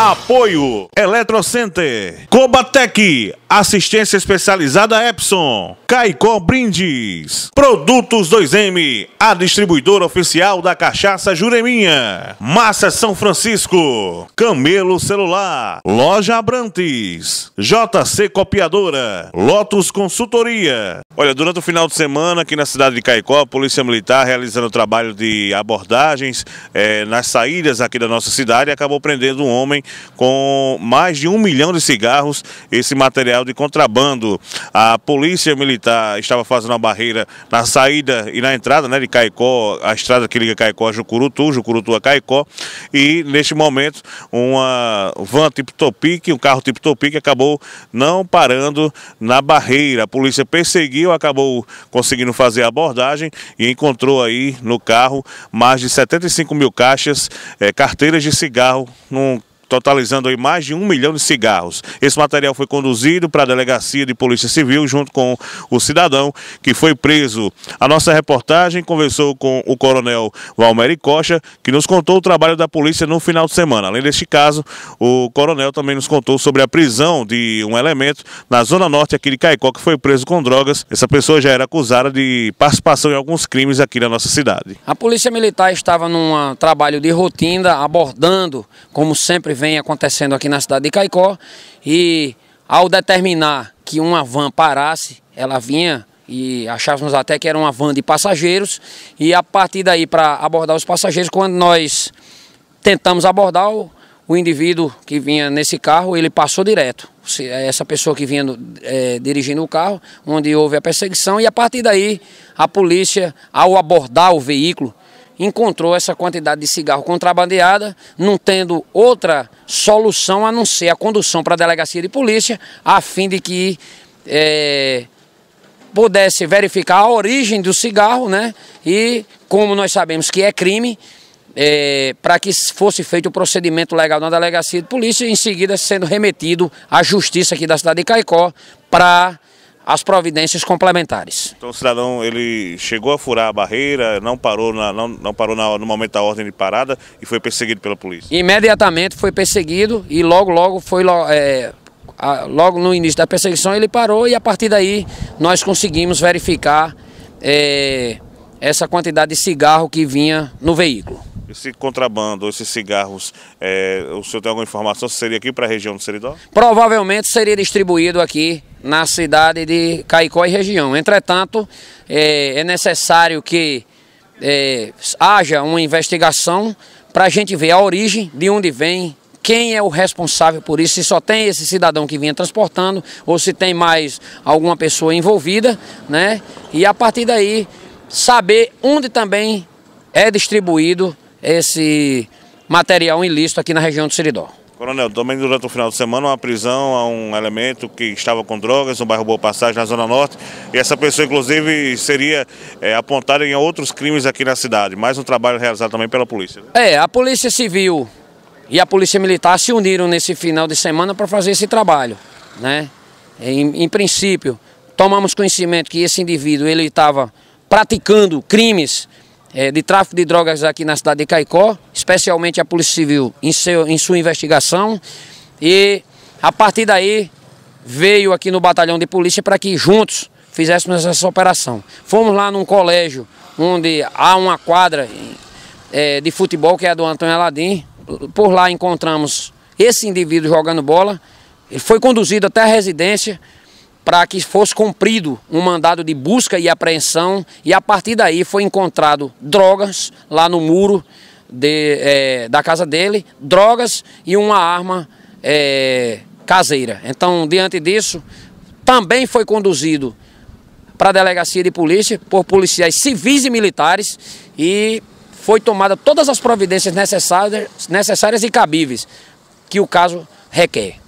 Apoio Eletrocenter, Cobatec, assistência especializada Epson, Caicó Brindes, Produtos 2M, a distribuidora oficial da cachaça Jureminha, Massa São Francisco, Camelo Celular, Loja Abrantes, JC Copiadora, Lotus Consultoria. Olha, durante o final de semana aqui na cidade de Caicó, a Polícia Militar realizando trabalho de abordagens eh, nas saídas aqui da nossa cidade acabou prendendo um homem com mais de um milhão de cigarros, esse material de contrabando. A polícia militar estava fazendo uma barreira na saída e na entrada né, de Caicó, a estrada que liga Caicó a Jucurutu, Jucurutu a Caicó, e neste momento uma van tipo Topic, um carro tipo Topic acabou não parando na barreira. A polícia perseguiu, acabou conseguindo fazer a abordagem e encontrou aí no carro mais de 75 mil caixas, é, carteiras de cigarro num totalizando aí mais de um milhão de cigarros. Esse material foi conduzido para a Delegacia de Polícia Civil, junto com o cidadão que foi preso. A nossa reportagem conversou com o coronel Valmeri Costa, que nos contou o trabalho da polícia no final de semana. Além deste caso, o coronel também nos contou sobre a prisão de um elemento na zona norte aqui de Caicó, que foi preso com drogas. Essa pessoa já era acusada de participação em alguns crimes aqui na nossa cidade. A polícia militar estava num ah, trabalho de rotina, abordando, como sempre vem acontecendo aqui na cidade de Caicó e ao determinar que uma van parasse, ela vinha e achávamos até que era uma van de passageiros e a partir daí para abordar os passageiros, quando nós tentamos abordar o, o indivíduo que vinha nesse carro, ele passou direto. É essa pessoa que vinha é, dirigindo o carro, onde houve a perseguição, e a partir daí a polícia, ao abordar o veículo, encontrou essa quantidade de cigarro contrabandeada, não tendo outra solução a não ser a condução para a delegacia de polícia, a fim de que é, pudesse verificar a origem do cigarro, né? E como nós sabemos que é crime, é, para que fosse feito o procedimento legal na delegacia de polícia, em seguida sendo remetido à justiça aqui da cidade de Caicó para as providências complementares. Então o cidadão ele chegou a furar a barreira, não parou, na, não, não parou na, no momento da ordem de parada e foi perseguido pela polícia? Imediatamente foi perseguido e logo, logo foi é, logo no início da perseguição ele parou e a partir daí nós conseguimos verificar é, essa quantidade de cigarro que vinha no veículo. Esse contrabando, esses cigarros, é, o senhor tem alguma informação se seria aqui para a região do Seridó? Provavelmente seria distribuído aqui na cidade de Caicó e região. Entretanto, é, é necessário que é, haja uma investigação para a gente ver a origem, de onde vem, quem é o responsável por isso, se só tem esse cidadão que vinha transportando ou se tem mais alguma pessoa envolvida, né? E a partir daí, saber onde também é distribuído esse material ilícito aqui na região do Seridó. Coronel, também durante o final de semana, uma prisão a um elemento que estava com drogas no bairro Boa Passagem, na Zona Norte. E essa pessoa, inclusive, seria é, apontada em outros crimes aqui na cidade. Mais um trabalho realizado também pela polícia. É, a Polícia Civil e a Polícia Militar se uniram nesse final de semana para fazer esse trabalho. Né? Em, em princípio, tomamos conhecimento que esse indivíduo ele estava praticando crimes é, de tráfico de drogas aqui na cidade de Caicó, especialmente a Polícia Civil em, seu, em sua investigação. E a partir daí veio aqui no batalhão de polícia para que juntos fizéssemos essa operação. Fomos lá num colégio onde há uma quadra é, de futebol que é a do Antônio Aladim. Por lá encontramos esse indivíduo jogando bola. Ele foi conduzido até a residência, para que fosse cumprido um mandado de busca e apreensão e a partir daí foi encontrado drogas lá no muro de, é, da casa dele, drogas e uma arma é, caseira. Então, diante disso, também foi conduzido para a delegacia de polícia por policiais civis e militares e foi tomada todas as providências necessárias, necessárias e cabíveis que o caso requer.